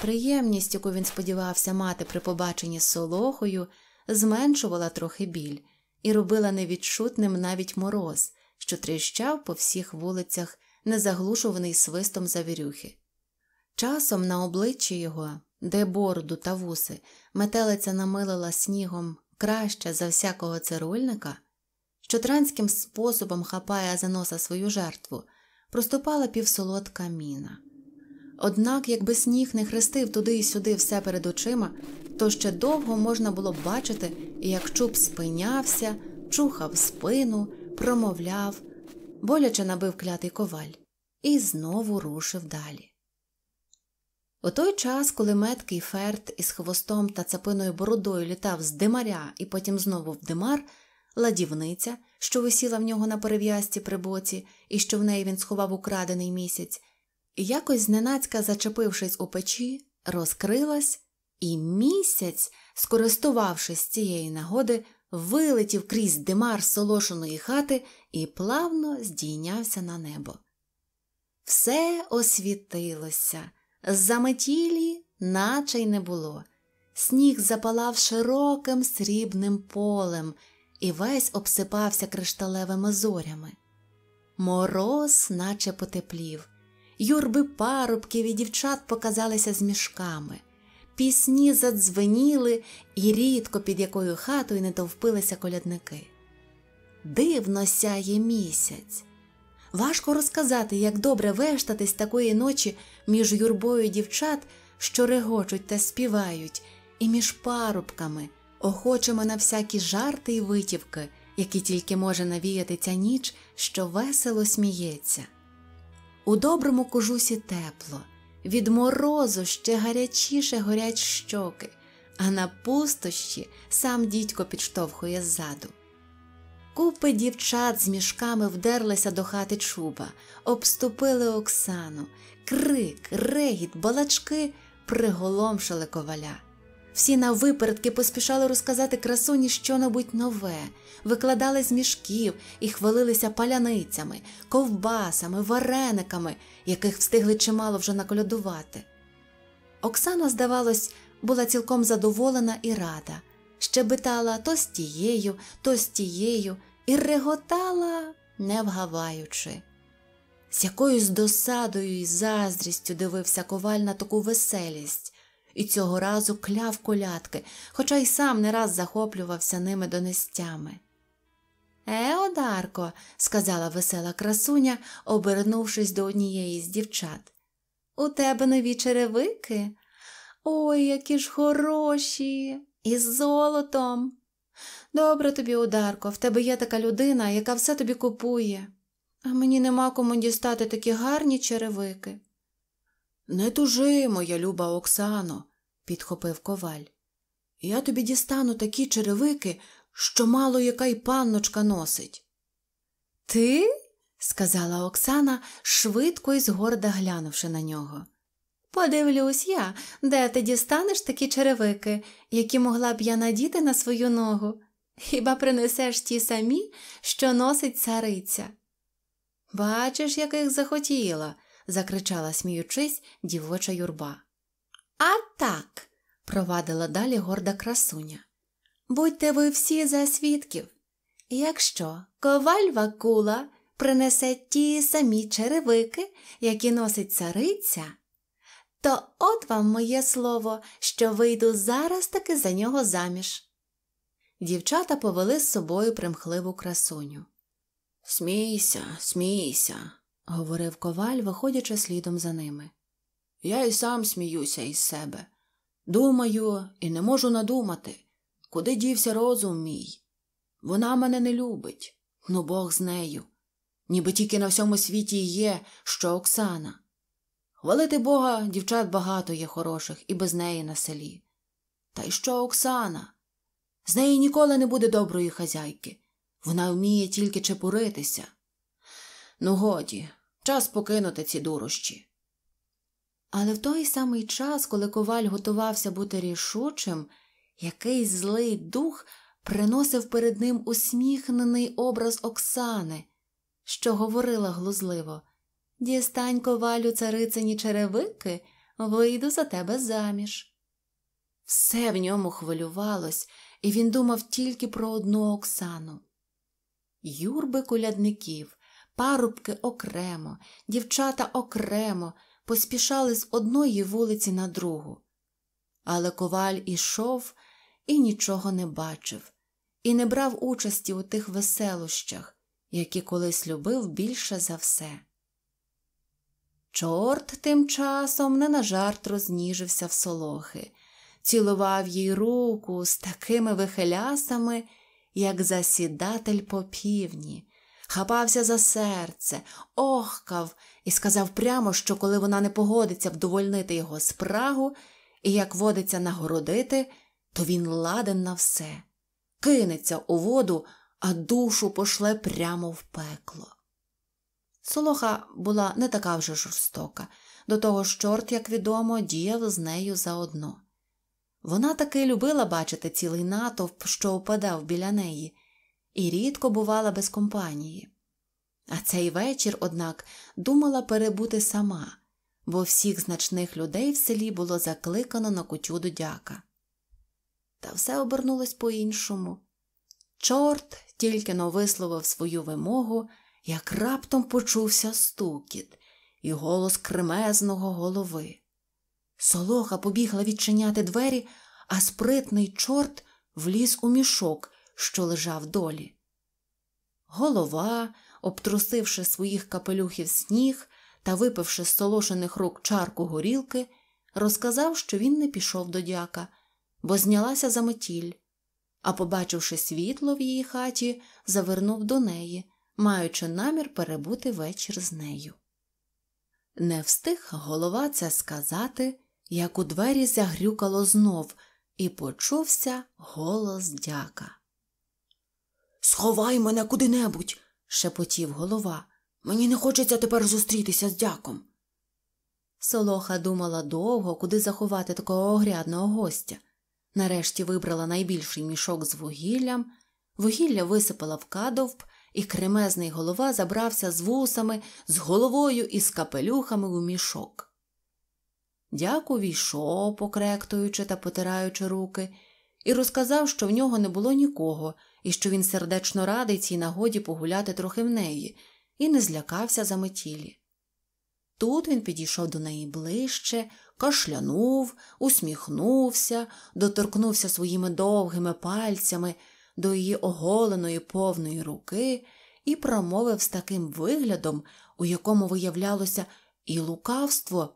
Приємність, яку він сподівався мати при побаченні з Солохою зменшувала трохи біль і робила невідчутним навіть мороз, що тріщав по всіх вулицях, не заглушуваний свистом завірюхи. Часом на обличчі його, де бороду та вуси, метелиця намилила снігом краще за всякого цирульника, що транським способом хапає за носа свою жертву, проступала півсолодка міна. Однак, якби сніг не хрестив туди й сюди все перед очима, то ще довго можна було б бачити, як чуб спинявся, чухав спину, промовляв, боляче набив клятий коваль і знову рушив далі. У той час, коли меткий ферт із хвостом та цапиною бородою літав з димаря і потім знову в димар, ладівниця, що висіла в нього на перев'язці при боці, і що в неї він сховав украдений місяць, якось зненацька, зачепившись у печі, розкрилась і місяць, скористувавшись цієї нагоди, вилетів крізь димар солошеної хати і плавно здійнявся на небо. Все освітилося, заметілі, наче й не було. Сніг запалав широким срібним полем і весь обсипався кришталевими зорями. Мороз, наче потеплів, юрби парубків і дівчат показалися з мішками пісні задзвеніли, і рідко під якою хатою не товпилися колядники. Дивно сяє місяць. Важко розказати, як добре вештатись такої ночі між юрбою дівчат, що регочуть та співають, і між парубками, охочими на всякі жарти й витівки, які тільки може навіяти ця ніч, що весело сміється. У доброму кожусі тепло від морозу ще гарячіше горять щоки, а на пустощі сам дідько підштовхує ззаду. Купи дівчат з мішками вдерлися до хати чуба, обступили Оксану, крик, регіт, балачки приголомшили коваля. Всі на випередки поспішали розказати красуні щонебудь нове, викладали з мішків і хвалилися паляницями, ковбасами, варениками, яких встигли чимало вже наколядувати. Оксана, здавалось, була цілком задоволена і рада, щебетала то з тією, то з тією, і реготала, не вгаваючи. З якоюсь досадою і заздрістю дивився коваль на таку веселість і цього разу кляв колядки, хоча й сам не раз захоплювався ними донестями. Е, Одарко, сказала весела красуня, обернувшись до однієї з дівчат. У тебе нові черевики? Ой, які ж хороші, із золотом. Добре тобі, Ударко, в тебе є така людина, яка все тобі купує, а мені нема кому дістати такі гарні черевики. Не тужи, моя люба Оксано, підхопив коваль. Я тобі дістану такі черевики, що мало яка й панночка носить. Ти? сказала Оксана, швидко і згорда глянувши на нього. Подивлюсь я, де ти дістанеш такі черевики, які могла б я надіти на свою ногу, хіба принесеш ті самі, що носить цариця. Бачиш, яких захотіла, закричала, сміючись, дівоча юрба. А так, провадила далі горда красуня. Будьте ви всі за свідків. Якщо коваль вакула принесе ті самі черевики, які носить цариця, то от вам моє слово, що вийду зараз таки за нього заміж. Дівчата повели з собою примхливу красуню. Смійся, смійся, говорив коваль, виходячи слідом за ними. Я і сам сміюся із себе. Думаю, і не можу надумати, куди дівся розум мій. Вона мене не любить, ну Бог з нею. Ніби тільки на всьому світі є, що Оксана. Хвалити Бога, дівчат багато є хороших і без неї на селі. Та й що Оксана? З неї ніколи не буде доброї хазяйки. Вона вміє тільки чепуритися. Ну, годі, час покинути ці дурощі. Але в той самий час, коли коваль готувався бути рішучим, якийсь злий дух приносив перед ним усміхнений образ Оксани, що говорила глузливо Дістань ковалю царицині черевики, вийду за тебе заміж. Все в ньому хвилювалось, і він думав тільки про одну Оксану. Юрби Кулядників парубки окремо, дівчата окремо поспішали з одної вулиці на другу. Але коваль ішов і нічого не бачив, і не брав участі у тих веселощах, які колись любив більше за все. Чорт тим часом не на жарт розніжився в солохи, цілував їй руку з такими вихилясами, як засідатель по півні хапався за серце, охкав і сказав прямо, що коли вона не погодиться вдовольнити його спрагу і як водиться нагородити, то він ладен на все, кинеться у воду, а душу пошле прямо в пекло. Солоха була не така вже жорстока, до того ж чорт, як відомо, діяв з нею заодно. Вона таки любила бачити цілий натовп, що опадав біля неї і рідко бувала без компанії. А цей вечір, однак, думала перебути сама, бо всіх значних людей в селі було закликано на кутю до дяка. Та все обернулось по-іншому. Чорт тільки но висловив свою вимогу, як раптом почувся стукіт і голос кремезного голови. Солоха побігла відчиняти двері, а спритний чорт вліз у мішок, що лежав долі. Голова, обтрусивши своїх капелюхів сніг та випивши з солошених рук чарку горілки, розказав, що він не пішов до дяка, бо знялася за метіль, а, побачивши світло в її хаті, завернув до неї, маючи намір перебути вечір з нею. Не встиг голова це сказати, як у двері загрюкало знов, і почувся голос дяка. Сховай мене куди-небудь, шепотів голова. Мені не хочеться тепер зустрітися з дяком. Солоха думала довго, куди заховати такого огрядного гостя. Нарешті вибрала найбільший мішок з вугіллям, вугілля висипала в кадовб, і кремезний голова забрався з вусами, з головою і з капелюхами у мішок. Дяку війшов, покректуючи та потираючи руки, і розказав, що в нього не було нікого, і що він сердечно радий цій нагоді погуляти трохи в неї, і не злякався за метілі. Тут він підійшов до неї ближче, кашлянув, усміхнувся, доторкнувся своїми довгими пальцями до її оголеної повної руки і промовив з таким виглядом, у якому виявлялося і лукавство,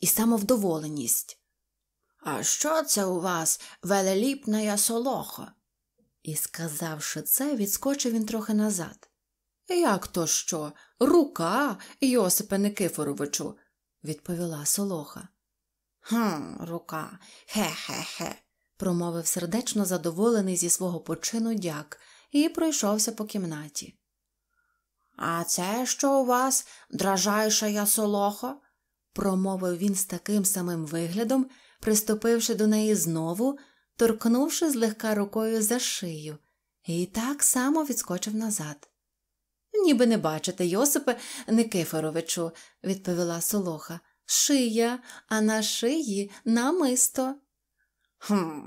і самовдоволеність. А що це у вас, велеліпна солохо? І, сказавши це, відскочив він трохи назад. Як то що? Рука, Йосипе Никифоровичу, відповіла солоха. Хм, рука, хе-хе-хе, промовив сердечно задоволений зі свого почину дяк і пройшовся по кімнаті. А це що у вас, дражайша солохо? промовив він з таким самим виглядом, приступивши до неї знову, торкнувши злегка рукою за шию, і так само відскочив назад. Ніби не бачите, Йосипе Никифоровичу, відповіла Солоха, шия, а на шиї намисто. «Хм,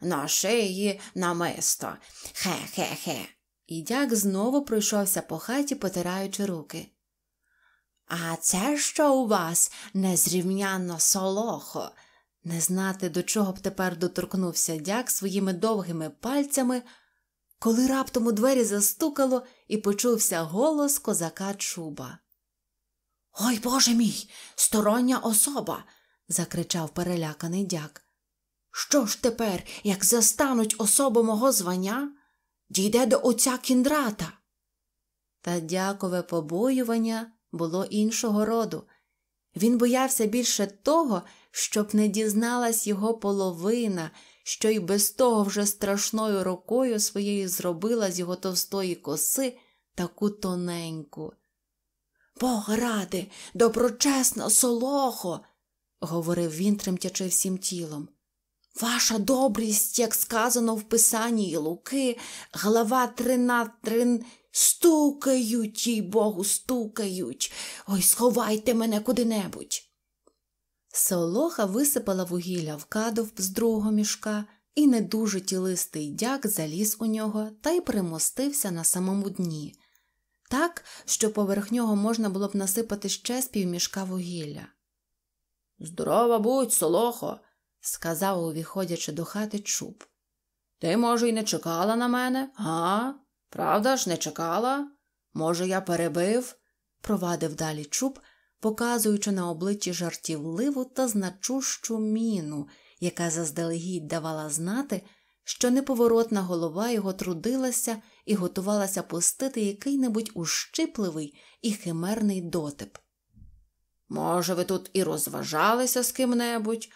на шиї намисто. Хе-хе-хе. І дяк знову пройшовся по хаті, потираючи руки. А це що у вас незрівнянно солохо? Не знати, до чого б тепер доторкнувся дяк своїми довгими пальцями, коли раптом у двері застукало і почувся голос козака Чуба. Ой Боже мій, стороння особа. закричав переляканий дяк. Що ж тепер, як застануть особу мого звання, дійде до отця кіндрата? Та дякове побоювання було іншого роду. Він боявся більше того, щоб не дізналась його половина, що й без того вже страшною рукою своєю зробила з його товстої коси таку тоненьку. Бог ради, доброчесно, солохо, говорив він, тремтячи всім тілом. Ваша добрість, як сказано в Писанні і Луки, глава тринатрин. стукають, їй Богу, стукають. Ой, сховайте мене куди-небудь. Солоха висипала вугілля в кадов з другого мішка, і не дуже тілистий дяк заліз у нього та й примостився на самому дні, так, що поверх нього можна було б насипати ще з півмішка вугілля. Здорова будь, солохо, сказав, увіходячи до хати чуб. Ти, може, й не чекала на мене, га? Правда ж, не чекала? Може, я перебив? провадив далі чуб показуючи на обличчі жартівливу та значущу міну, яка заздалегідь давала знати, що неповоротна голова його трудилася і готувалася пустити який-небудь ущипливий і химерний дотип. Може, ви тут і розважалися з ким-небудь?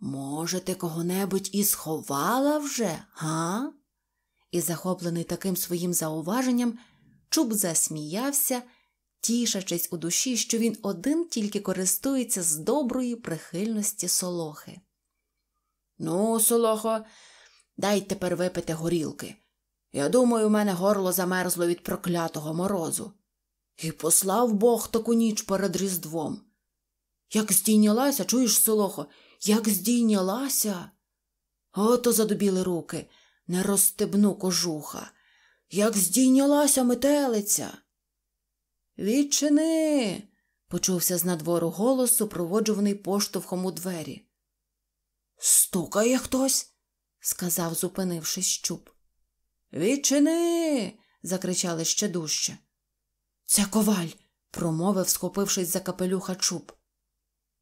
Може, ти кого-небудь і сховала вже, га? І захоплений таким своїм зауваженням, чуб засміявся тішачись у душі, що він один тільки користується з доброї прихильності солохи. Ну, солохо, дай тепер випити горілки. Я думаю, у мене горло замерзло від проклятого морозу. І послав Бог таку ніч перед Різдвом. Як здійнялася, чуєш, солохо, як здійнялася. Ото задубіли руки, не розстебну кожуха. Як здійнялася метелиця. Відчини. почувся з надвору голос, супроводжуваний поштовхом у двері. Стукає хтось, сказав, зупинившись щуп. Відчини. закричали ще дужче. Це коваль, промовив, схопившись за капелюха чуб.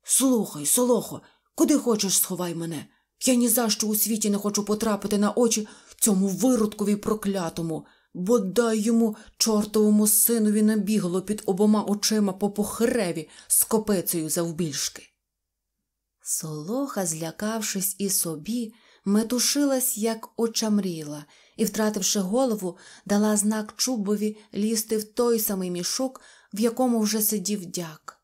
Слухай, солохо, куди хочеш, сховай мене. Я ні за що у світі не хочу потрапити на очі цьому виродкові проклятому бодай йому чортовому синові набігло під обома очима по похреві з копицею завбільшки. Солоха, злякавшись і собі, метушилась, як очамріла, і, втративши голову, дала знак чубові лізти в той самий мішок, в якому вже сидів дяк.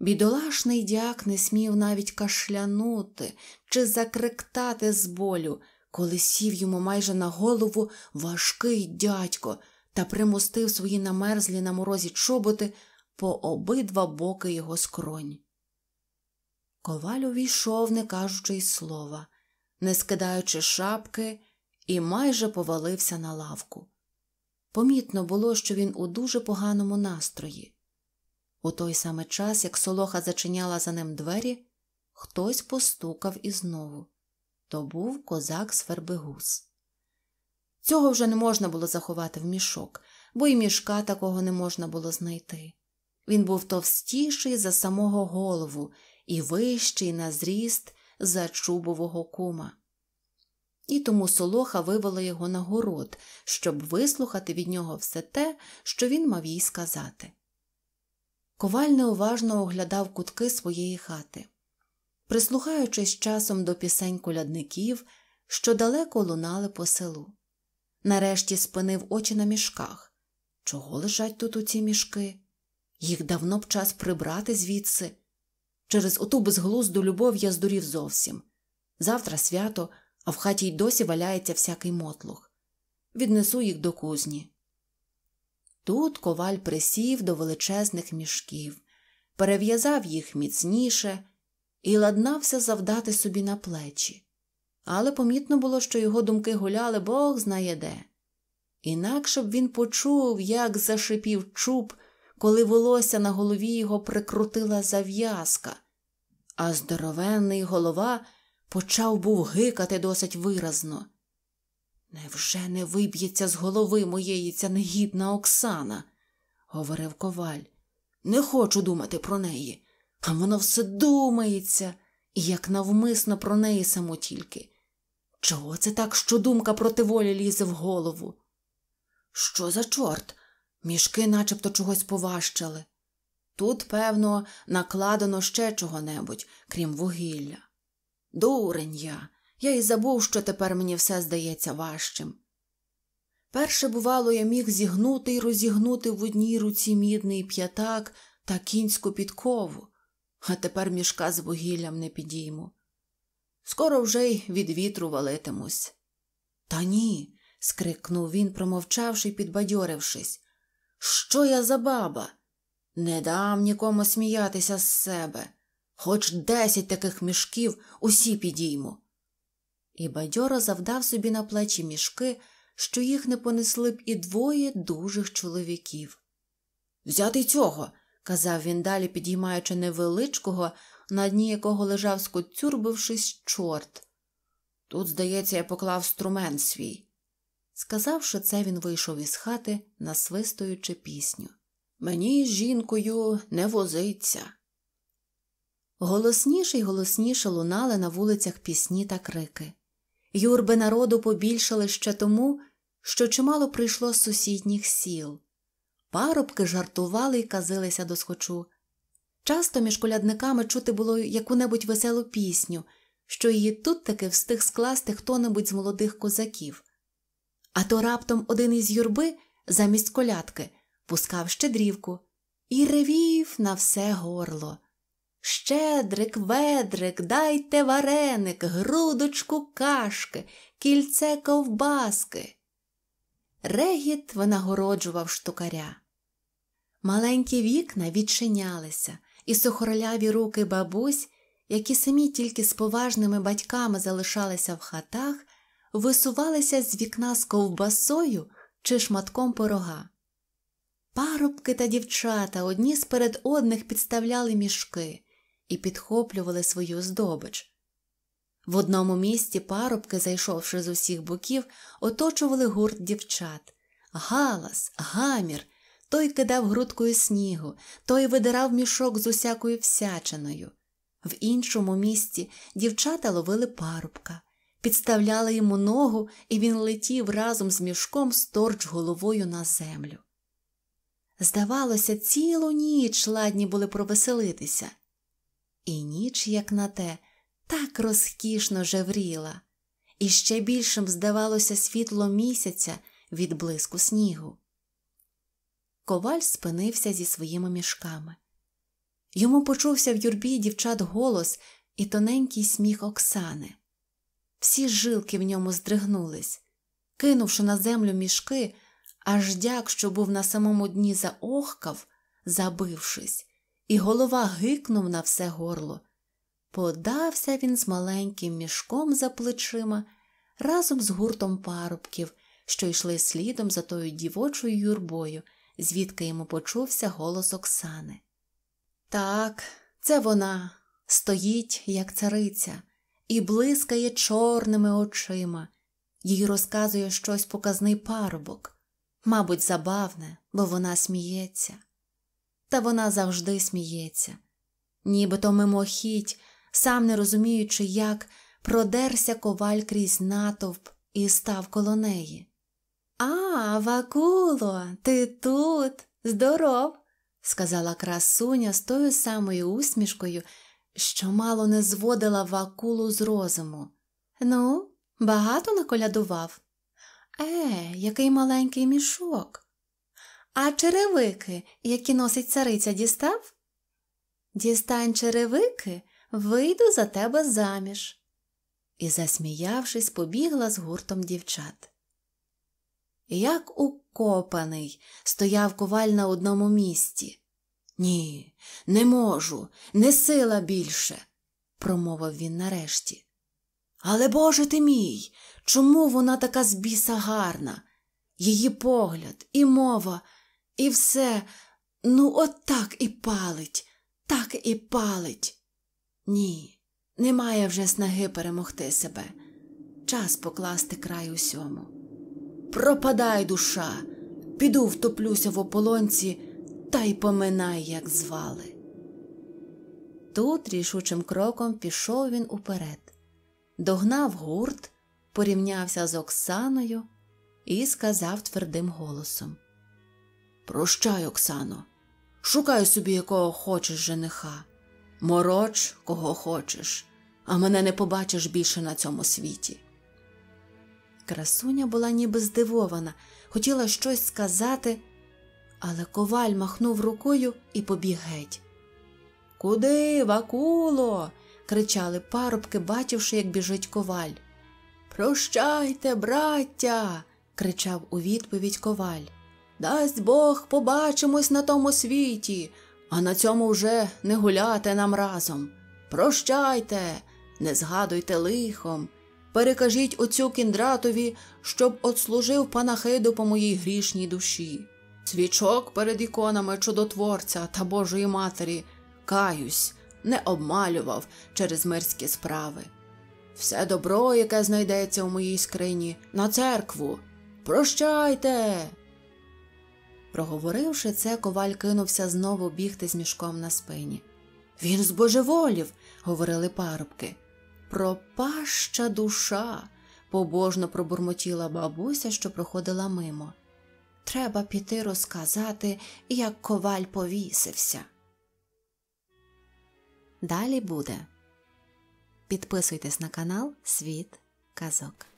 Бідолашний дяк не смів навіть кашлянути чи закриктати з болю, коли сів йому майже на голову важкий дядько та примостив свої намерзлі на морозі чоботи по обидва боки його скронь. Коваль увійшов, не кажучи й слова, не скидаючи шапки, і майже повалився на лавку. Помітно було, що він у дуже поганому настрої. У той самий час, як солоха зачиняла за ним двері, хтось постукав і знову. То був козак з Цього вже не можна було заховати в мішок, бо і мішка такого не можна було знайти. Він був товстіший за самого голову і вищий на зріст за чубового кума. І тому солоха вивела його на город, щоб вислухати від нього все те, що він мав їй сказати. Коваль неуважно оглядав кутки своєї хати прислухаючись часом до пісень колядників, що далеко лунали по селу. Нарешті спинив очі на мішках. Чого лежать тут у ці мішки? Їх давно б час прибрати звідси. Через оту безглузду любов я здурів зовсім. Завтра свято, а в хаті й досі валяється всякий мотлух. Віднесу їх до кузні. Тут коваль присів до величезних мішків, перев'язав їх міцніше, і ладнався завдати собі на плечі, але помітно було, що його думки гуляли Бог знає де. Інакше б він почув, як зашипів чуб, коли волосся на голові його прикрутила зав'язка, а здоровенний голова почав був гикати досить виразно. Невже не виб'ється з голови моєї ця негідна Оксана? говорив коваль. Не хочу думати про неї. А воно все думається, і як навмисно про неї само тільки. Чого це так, що думка проти волі лізе в голову? Що за чорт? Мішки начебто чогось поважчали. Тут, певно, накладено ще чого-небудь, крім вугілля. Дурень я, я й забув, що тепер мені все здається важчим. Перше, бувало, я міг зігнути і розігнути в одній руці мідний п'ятак та кінську підкову а тепер мішка з вугіллям не підійму. Скоро вже й від вітру валитимусь. Та ні. скрикнув він, промовчавши й підбадьорившись. Що я за баба? Не дам нікому сміятися з себе. Хоч десять таких мішків усі підійму. І бадьоро завдав собі на плечі мішки, що їх не понесли б і двоє дужих чоловіків. Взяти цього, казав він далі, підіймаючи невеличкого, на дні якого лежав, скотцюрбившись, чорт. Тут, здається, я поклав струмен свій. Сказавши це, він вийшов із хати, насвистуючи пісню. Мені з жінкою не возиться. Голосніше й голосніше лунали на вулицях пісні та крики. Юрби народу побільшали ще тому, що чимало прийшло з сусідніх сіл. Парубки жартували і казилися до схочу. Часто між колядниками чути було яку небудь веселу пісню, що її тут таки встиг скласти хто небудь з молодих козаків. А то раптом один із юрби замість колядки пускав щедрівку і ревів на все горло. Щедрик, ведрик, дайте вареник, грудочку кашки, кільце ковбаски. Регіт винагороджував штукаря. Маленькі вікна відчинялися, і сухороляві руки бабусь, які самі тільки з поважними батьками залишалися в хатах, висувалися з вікна з ковбасою чи шматком порога. Парубки та дівчата одні сперед одних підставляли мішки і підхоплювали свою здобич. В одному місці парубки, зайшовши з усіх боків, оточували гурт дівчат. Галас, гамір, той кидав грудкою снігу, той видирав мішок з усякою всячиною. В іншому місці дівчата ловили парубка, підставляли йому ногу, і він летів разом з мішком сторч головою на землю. Здавалося, цілу ніч ладні були провеселитися. І ніч, як на те, так розкішно жевріла, і ще більшим здавалося світло місяця від блиску снігу. Коваль спинився зі своїми мішками. Йому почувся в юрбі дівчат голос і тоненький сміх Оксани. Всі жилки в ньому здригнулись. Кинувши на землю мішки, аж дяк, що був на самому дні, заохкав, забившись, і голова гикнув на все горло. Подався він з маленьким мішком за плечима разом з гуртом парубків, що йшли слідом за тою дівочою юрбою звідки йому почувся голос Оксани. Так, це вона стоїть, як цариця, і блискає чорними очима, їй розказує щось показний парубок, мабуть, забавне, бо вона сміється. Та вона завжди сміється, нібито мимохідь, сам не розуміючи, як продерся коваль крізь натовп і став коло неї. А, Вакуло, ти тут, здоров, сказала красуня з тою самою усмішкою, що мало не зводила вакулу з розуму. Ну, багато наколядував? Е, який маленький мішок. А черевики, які носить цариця, дістав? Дістань черевики, вийду за тебе заміж. І, засміявшись, побігла з гуртом дівчат як укопаний, стояв коваль на одному місці. Ні, не можу, не сила більше, промовив він нарешті. Але, Боже ти мій, чому вона така збіса гарна? Її погляд, і мова, і все, ну, от так і палить, так і палить. Ні, немає вже снаги перемогти себе. Час покласти край усьому пропадай душа, піду втоплюся в ополонці та й поминай, як звали. Тут рішучим кроком пішов він уперед, догнав гурт, порівнявся з Оксаною і сказав твердим голосом: Прощай, Оксано, шукай собі, якого хочеш жениха, мороч, кого хочеш, а мене не побачиш більше на цьому світі. Красуня була ніби здивована, хотіла щось сказати, але коваль махнув рукою і побіг геть. Куди, Вакуло? кричали парубки, бачивши, як біжить коваль. Прощайте, браття, кричав у відповідь коваль. Дасть Бог побачимось на тому світі, а на цьому вже не гуляти нам разом. Прощайте, не згадуйте лихом. Перекажіть оцю кіндратові, щоб отслужив панахиду по моїй грішній душі. Свічок перед іконами чудотворця та Божої Матері, каюсь, не обмалював через мирські справи. Все добро, яке знайдеться у моїй скрині, на церкву. Прощайте. Проговоривши це, коваль кинувся знову бігти з мішком на спині. Він збожеволів, говорили парубки пропаща душа, побожно пробурмотіла бабуся, що проходила мимо. Треба піти розказати, як коваль повісився. Далі буде. Підписуйтесь на канал Світ Казок.